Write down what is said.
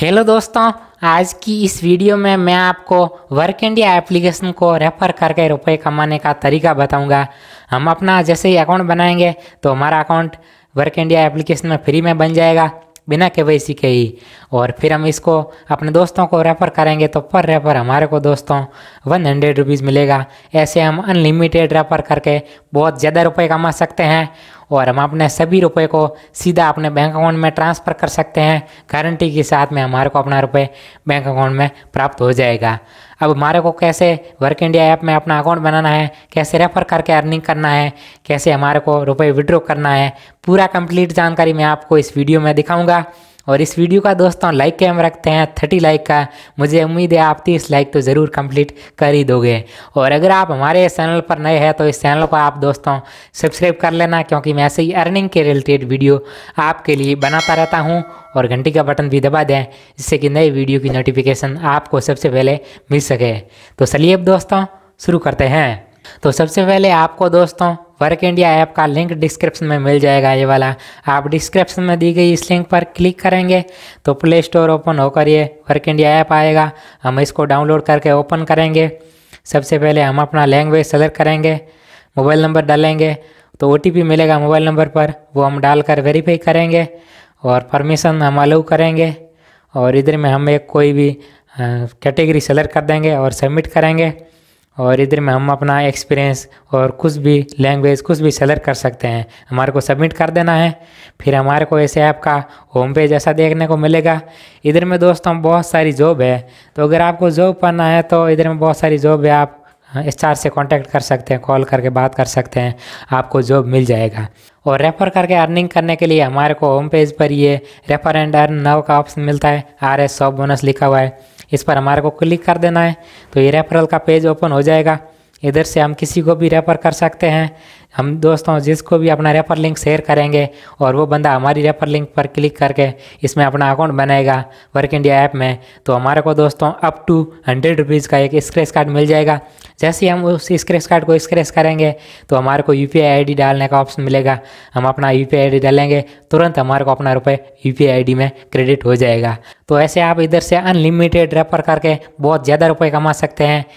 hello दोस्तों आज की इस वीडियो में मैं आपको वर्क इंडिया एप्लीकेशन को रेफ़र करके रुपए कमाने का तरीका बताऊंगा हम अपना जैसे ही अकाउंट बनाएंगे तो हमारा अकाउंट वर्क इंडिया एप्लीकेशन में फ्री में बन जाएगा बिना के वैसी के ही और फिर हम इसको अपने दोस्तों को रेफ़र करेंगे तो पर रेफ़र हमारे को दोस्तों वन हंड्रेड रुपीज़ मिलेगा ऐसे हम अनलिमिटेड रेफ़र करके बहुत ज़्यादा रुपए कमा सकते हैं और हम अपने सभी रुपए को सीधा अपने बैंक अकाउंट में ट्रांसफ़र कर सकते हैं गारंटी के साथ में हमारे को अपना रुपए बैंक अकाउंट में प्राप्त हो जाएगा अब हमारे को कैसे वर्क इंडिया ऐप में अपना अकाउंट बनाना है कैसे रेफ़र करके अर्निंग करना है कैसे हमारे को रुपये विड्रॉ करना है पूरा कंप्लीट जानकारी मैं आपको इस वीडियो में दिखाऊंगा और इस वीडियो का दोस्तों लाइक के हम रखते हैं थर्टी लाइक का मुझे उम्मीद है आप तीस लाइक तो ज़रूर कंप्लीट कर ही दोगे और अगर आप हमारे चैनल पर नए हैं तो इस चैनल को आप दोस्तों सब्सक्राइब कर लेना क्योंकि मैं ऐसे ही अर्निंग के रिलेटेड वीडियो आपके लिए बनाता रहता हूँ और घंटी का बटन भी दबा दें जिससे कि नए वीडियो की नोटिफिकेशन आपको सबसे पहले मिल सके तो चलिए अब दोस्तों शुरू करते हैं तो सबसे पहले आपको दोस्तों वर्क इंडिया ऐप का लिंक डिस्क्रिप्शन में मिल जाएगा ये वाला आप डिस्क्रिप्शन में दी गई इस लिंक पर क्लिक करेंगे तो प्ले स्टोर ओपन होकर ये वर्क इंडिया ऐप आएगा हम इसको डाउनलोड करके ओपन करेंगे सबसे पहले हम अपना लैंग्वेज सेलेक्ट करेंगे मोबाइल नंबर डालेंगे तो ओ मिलेगा मोबाइल नंबर पर वो हम डाल कर वेरीफाई करेंगे और परमिशन हम अलाउ करेंगे और इधर में हम एक कोई भी कैटेगरी सेलेक्ट कर देंगे और सबमिट करेंगे और इधर में हम अपना एक्सपीरियंस और कुछ भी लैंग्वेज कुछ भी सेलेक्ट कर सकते हैं हमारे को सबमिट कर देना है फिर हमारे को ऐसे ऐप का होम पेज ऐसा देखने को मिलेगा इधर में दोस्तों बहुत सारी जॉब है तो अगर आपको जॉब पाना है तो इधर में बहुत सारी जॉब है आप हाँ, इस चार से कांटेक्ट कर सकते हैं कॉल करके बात कर सकते हैं आपको जॉब मिल जाएगा और रेफ़र करके अर्निंग करने के लिए हमारे को होम पेज पर ये रेफ़र एंड अर्न नाव का ऑप्शन मिलता है आर एस सॉफ बोनस लिखा हुआ है इस पर हमारे को क्लिक कर देना है तो ये रेफरल का पेज ओपन हो जाएगा इधर से हम किसी को भी रेफ़र कर सकते हैं हम दोस्तों जिसको भी अपना रेफ़र लिंक शेयर करेंगे और वो बंदा हमारी रेफ़र लिंक पर क्लिक करके इसमें अपना अकाउंट बनाएगा वर्क इंडिया ऐप में तो हमारे को दोस्तों अप टू हंड्रेड रुपीज़ का एक स्क्रेच कार्ड मिल जाएगा जैसे ही हम उस स्क्रेच कार्ड को स्क्रैच करेंगे तो हमारे को यू पी डालने का ऑप्शन मिलेगा हम अपना यू पी डालेंगे तुरंत हमारे को अपना रुपये यू पी में क्रेडिट हो जाएगा तो ऐसे आप इधर से अनलिमिटेड रेफर करके बहुत ज़्यादा रुपये कमा सकते हैं